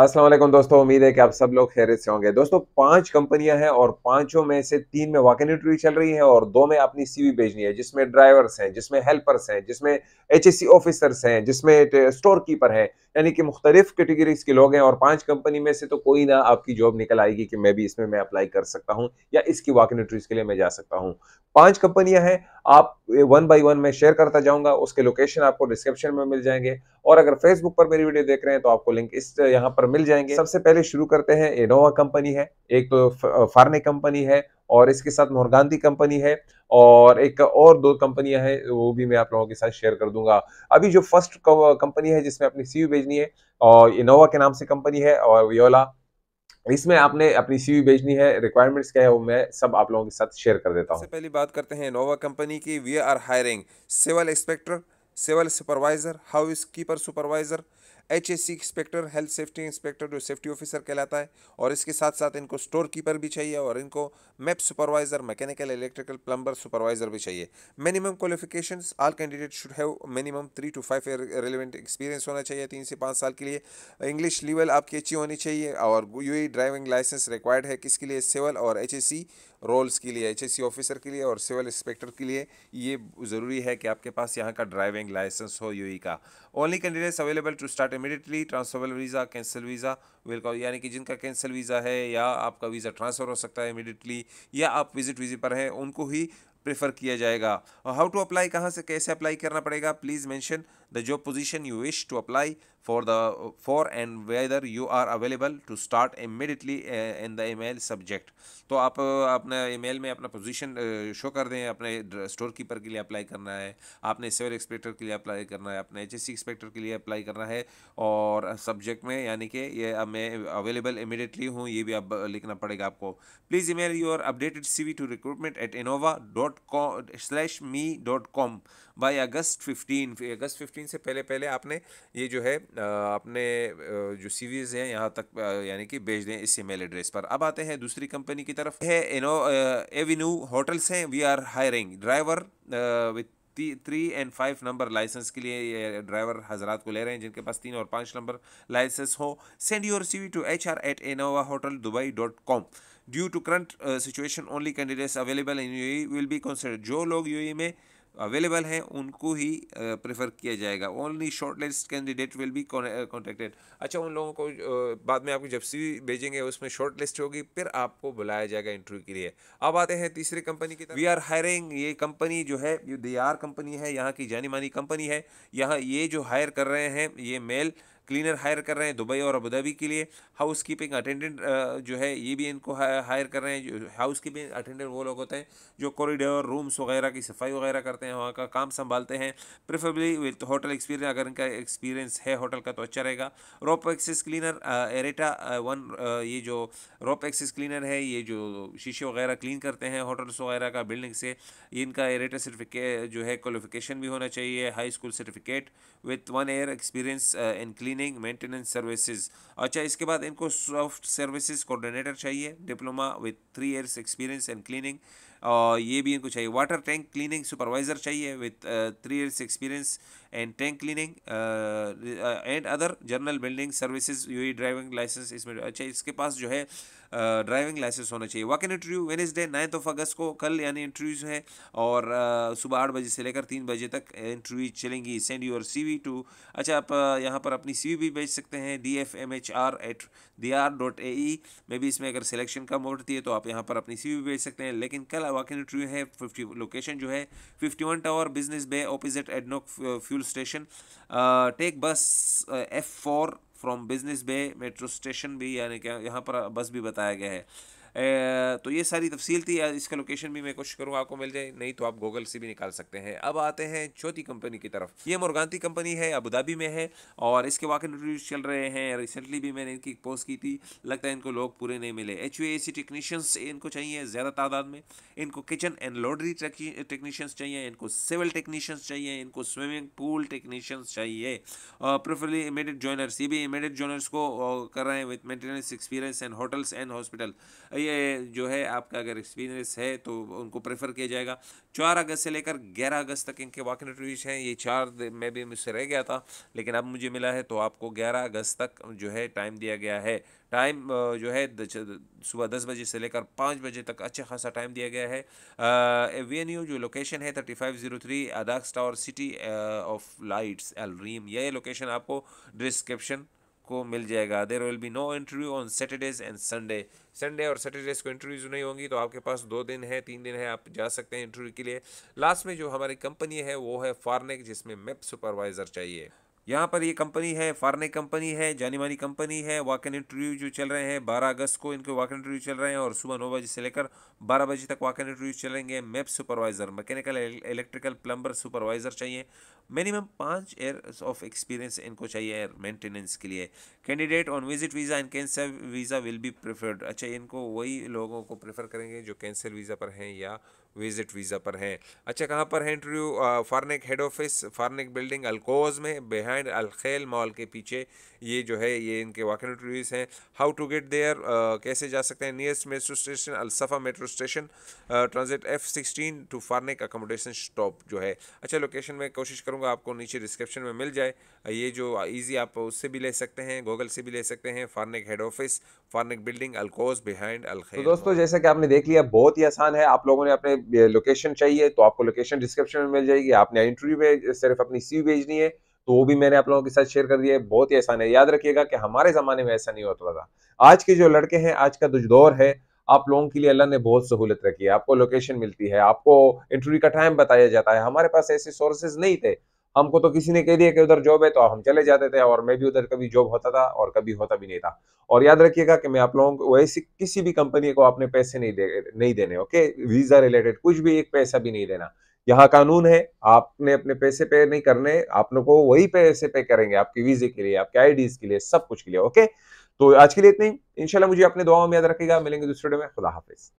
अस्सलाम वालेकुम दोस्तों उम्मीद है कि आप सब लोग खैरियत से होंगे दोस्तों पांच कंपनियां हैं और पांचों में से तीन में वैकेंटरी चल रही है और दो में अपनी सीवी भेजनी है जिसमें ड्राइवर्स हैं जिसमें हेल्पर्स हैं जिसमें एचएससी ऑफिसर्स हैं जिसमें स्टोर कीपर हैं यानी कि मुख्तलिफ कैटेगरीज के लोग हैं और पांच कंपनी में से तो कोई ना आपकी जॉब निकल आएगी कि मैं भी इसमें मैं अप्लाई कर सकता हूँ या इसकी वॉकनेट्रीज के लिए मैं जा सकता हूँ पांच कंपनियां हैं आप वन बाई वन में शेयर करता जाऊंगा उसके लोकेशन आपको डिस्क्रिप्शन में मिल जाएंगे और अगर फेसबुक पर मेरी वीडियो देख रहे हैं तो आपको लिंक इस यहाँ पर मिल जाएंगे सबसे पहले शुरू करते हैं इनोवा कंपनी है एक तो फार्ने कंपनी है और इसके साथ मोहरगांधी कंपनी है और एक और दो कंपनियां हैं वो भी मैं आप लोगों के साथ शेयर कर दूंगा अभी जो फर्स्ट कंपनी है जिसमें अपनी सी भेजनी है और इनोवा के नाम से कंपनी है और वियोला इसमें आपने अपनी सीवी भेजनी है रिक्वायरमेंट्स क्या है वो मैं सब आप लोगों के साथ शेयर कर देता हूँ पहली बात करते हैं इनोवा कंपनी की we are hiring civil inspector civil supervisor housekeeper supervisor H S C inspector health safety inspector जो सेफ्टी ऑफिसर कहलाता है और इसके साथ साथ इनको स्टोर कीपर भी चाहिए और इनको MEP supervisor mechanical electrical plumber supervisor भी चाहिए minimum qualification all candidate should have minimum three two five relevant experience होना चाहिए तीन से पाँच साल के लिए इंग्लिश लेवल आपकी अच्छी होनी चाहिए और यू ड्राइविंग लाइसेंस रिक्वायर्ड है किसके लिए सिविल और एच एस सी रोल्स के लिए एच ऑफिसर के लिए और सिविल इंस्पेक्टर के लिए ये ज़रूरी है कि आपके पास यहाँ का ड्राइविंग लाइसेंस हो यू का only candidates available to start immediately transferable visa cancel visa welcome यानी कि जिनका कैंसिल वीज़ा है या आपका वीज़ा ट्रांसफ़र हो सकता है इमीडिएटली या आप विजिट वीज़े पर हैं उनको ही प्रेफर किया जाएगा हाउ टू अप्लाई कहाँ से कैसे अप्लाई करना पड़ेगा please mention the job position you wish to apply for the for and whether you are available to start immediately uh, in the email subject तो आप अपने ईमेल में अपना पोजीशन शो uh, कर दें अपने स्टोर कीपर के लिए अप्लाई करना है आपने सिविल एक्सपेक्टर के लिए अप्लाई करना है अपने एच एस एक्सपेक्टर के लिए अप्लाई करना है और सब्जेक्ट में यानी कि ये मैं अवेलेबल इमिडिएटली हूँ ये भी अब लिखना पड़ेगा आपको please email your updated C V to recruitment at Innova dot com slash me dot com by August fifteen August fifteen screen से पहले पहले आपने ये जो है अपने जो सीवीज हैं यहाँ तक यानी कि भेज दें इस ईमेल एड्रेस पर अब आते हैं दूसरी कंपनी की तरफ है इनो एवेन्यू होटल्स हैं we are hiring driver with three and five number licence के लिए ये ड्राइवर हजरात को ले रहे हैं जिनके पास तीन और पाँच नंबर लाइसेंस हो send your C V to H R at Innova hotel Dubai dot com due to current situation only candidates available in U will be consider जो लोग यू e में uh, अवेलेबल हैं उनको ही prefer किया जाएगा only shortlist candidate will be contacted अच्छा उन लोगों को बाद में आपको जब सी भेजेंगे उसमें शॉर्ट लिस्ट होगी फिर आपको बुलाया जाएगा इंटरव्यू के लिए अब आते हैं तीसरी कंपनी की वी आर हायरिंग ये कंपनी जो है ये दे आर कंपनी है यहाँ की जानी मानी कंपनी है यहाँ ये जो हायर कर रहे हैं ये मेल क्लीनर हायर कर रहे हैं दुबई और अबूधाबी के लिए हाउस कीपिंग अटेंडेंट जो है ये भी इनको हायर कर रहे हैं हाउस कीपिंग अटेंडेंट वो लोग होते हैं जो कॉरिडोर रूम्स वगैरह की सफाई वगैरह करते हैं वहाँ का काम संभालते हैं प्रेफरेबली विथ होटल एक्सपीरियंस अगर इनका एक्सपीरियंस है होटल का तो अच्छा रहेगा रोप एक्सेस क्लीनर एरेटा वन ये जो रोप एक्सेस क्लीनर है ये जो शीशे वगैरह क्लीन करते हैं होटल्स वगैरह का बिल्डिंग से इनका एरेटा सर्टिफिकेट जो है क्वालिफिकेशन भी होना चाहिए high school certificate with one year experience in clean cleaning maintenance services अच्छा इसके बाद इनको सॉफ्ट सर्विसेज कोऑर्डिनेटर चाहिए diploma with three years experience and cleaning और ये भी इनको चाहिए वाटर टैंक क्लीनिंग सुपरवाइज़र चाहिए with three years experience and tank cleaning and other general building services U driving licence इसमें अच्छा इसके पास जो है ड्राइविंग uh, लाइसेंस होना चाहिए walk in interview Wednesday ninth of August को कल यानी इंटरव्यूज है और uh, सुबह आठ बजे से लेकर तीन बजे तक इंटरव्यू चलेंगी send your C V to अच्छा आप uh, यहाँ पर अपनी सी वी भी भेज सकते हैं D F M H R at D R dot A E मे बी इसमें अगर सिलेक्शन कम होती है तो आप यहाँ पर अपनी सी वी भेज सकते हैं लेकिन कल वाकिन ट्रू है फिफ्टी लोकेशन जो है fifty one tower business bay opposite ADNOC fuel station take bus F four from business bay metro station भी यानी क्या यहाँ पर बस uh, भी बताया गया है uh, तो ये सारी तफसील थी इसका लोकेशन भी मैं कोशिश करूँगा आपको मिल जाए नहीं तो आप गूगल से भी निकाल सकते हैं अब आते हैं चौथी कंपनी की तरफ ये मोरगानती कंपनी है अबूधाबी में है और इसके वाकई इंटरव्यूज चल रहे हैं रिसेंटली भी मैंने इनकी पोस्ट की थी लगता है इनको लोग पूरे नहीं मिले एच सी टेक्नीशियंस इनको चाहिए ज़्यादा तादाद में इनको किचन एंड लॉन्ड्री टेक्नीशियंस चाहिए इनको सिविल टेक्नीशियंस चाहिए इनको स्विमिंग पूल टेक्नीशियंस चाहिए प्रेफरली इमेडियट जॉइनर्स ये भी इमेडियट जॉइनर्स को कर रहे हैं with maintenance experience and hotels and hospital ये जो है आपका अगर एक्सपीरियंस है तो उनको प्रेफर किया जाएगा चार अगस्त से लेकर ग्यारह अगस्त तक इनके वॉक इंटरव्यूज हैं ये चार मैं भी मुझसे रह गया था लेकिन अब मुझे मिला है तो आपको ग्यारह अगस्त तक जो है टाइम दिया गया है टाइम जो है सुबह दस बजे से लेकर पाँच बजे तक अच्छा खासा टाइम दिया गया है वेन्यू जो लोकेशन है thirty five zero three Addax tower city of lights Al Reem यह लोकेशन आपको डिस्क्रिप्शन आपको मिल जाएगा there will be no interview on Saturdays and Sunday Sunday और सैटरडेज को इंटरव्यूज़ नहीं होंगी तो आपके पास दो दिन है तीन दिन है आप जा सकते हैं इंटरव्यू के लिए लास्ट में जो हमारी कंपनी है वो है फार्नेक जिसमें मेप सुपरवाइज़र चाहिए यहाँ पर ये कंपनी है फारने कंपनी है जानी मानी कंपनी है वाकन इंटरव्यू जो चल रहे हैं बारह अगस्त को इनके वाकन इंटरव्यू चल रहे हैं और सुबह नौ बजे से लेकर बारह बजे तक वाकन इंटरव्यू चलेंगे MEP supervisor mechanical electrical plumber supervisor चाहिए मिनिमम पाँच एयर ऑफ एक्सपीरियंस इनको चाहिए मेंटेनेंस के लिए candidate on visit visa and cancel visa will be preferred अच्छा इनको वही लोगों को प्रेफर करेंगे जो कैंसर वीज़ा पर हैं या विजिट वीज़ा पर हैं अच्छा कहाँ पर है interview Farnek head office Farnek building Al Quoz में बिहाइंड अलखेल मॉल के पीछे ये जो है ये इनके वाक इंटरव्यूज़ हैं हाउ टू गेट देयर कैसे जा सकते हैं nearest metro station Al Safa metro station transit F sixteen to Farnek accommodation stop जो है अच्छा लोकेशन में कोशिश करूँगा आपको नीचे डिस्क्रिप्शन में मिल जाए ये जो ईजी आप उससे भी ले सकते हैं गूगल से भी ले सकते हैं Farnek head office Farnek building Al Quoz behind Al Khail तो दोस्तों जैसा कि आपने देख लिया बहुत ही आसान है आप लोगों ने अपने लोकेशन चाहिए तो आपको लोकेशन डिस्क्रिप्शन में मिल जाएगी आपने इंटरव्यू में सिर्फ अपनी सी भेजनी है तो वो भी मैंने आप लोगों के साथ शेयर कर दिया है बहुत ही आसान है याद रखिएगा कि हमारे ज़माने में ऐसा नहीं होता था आज के जो लड़के हैं आज का जो दौर है आप लोगों के लिए अल्लाह ने बहुत सहूलत रखी है आपको लोकेशन मिलती है आपको इंटरव्यू का टाइम बताया जाता है हमारे पास ऐसे सोर्सेज नहीं थे हमको तो किसी ने कह दिया कि उधर जॉब है तो हम चले जाते थे और मैं भी उधर कभी जॉब होता था और कभी होता भी नहीं था और याद रखिएगा कि मैं आप लोगों को वैसी किसी भी कंपनी को आपने पैसे नहीं दे नहीं देने ओके वीज़ा रिलेटेड कुछ भी एक पैसा भी नहीं देना यहाँ कानून है आपने अपने पैसे पे नहीं करने आप लोग को वही पैसे पे करेंगे आपके वीजे के लिए आपके आईडीज के लिए सब कुछ के लिए ओके तो आज के लिए इतनी इनशाला मुझे अपने दुआओं में याद रखेगा मिलेंगे दूसरे डे में खुदा हाफिज़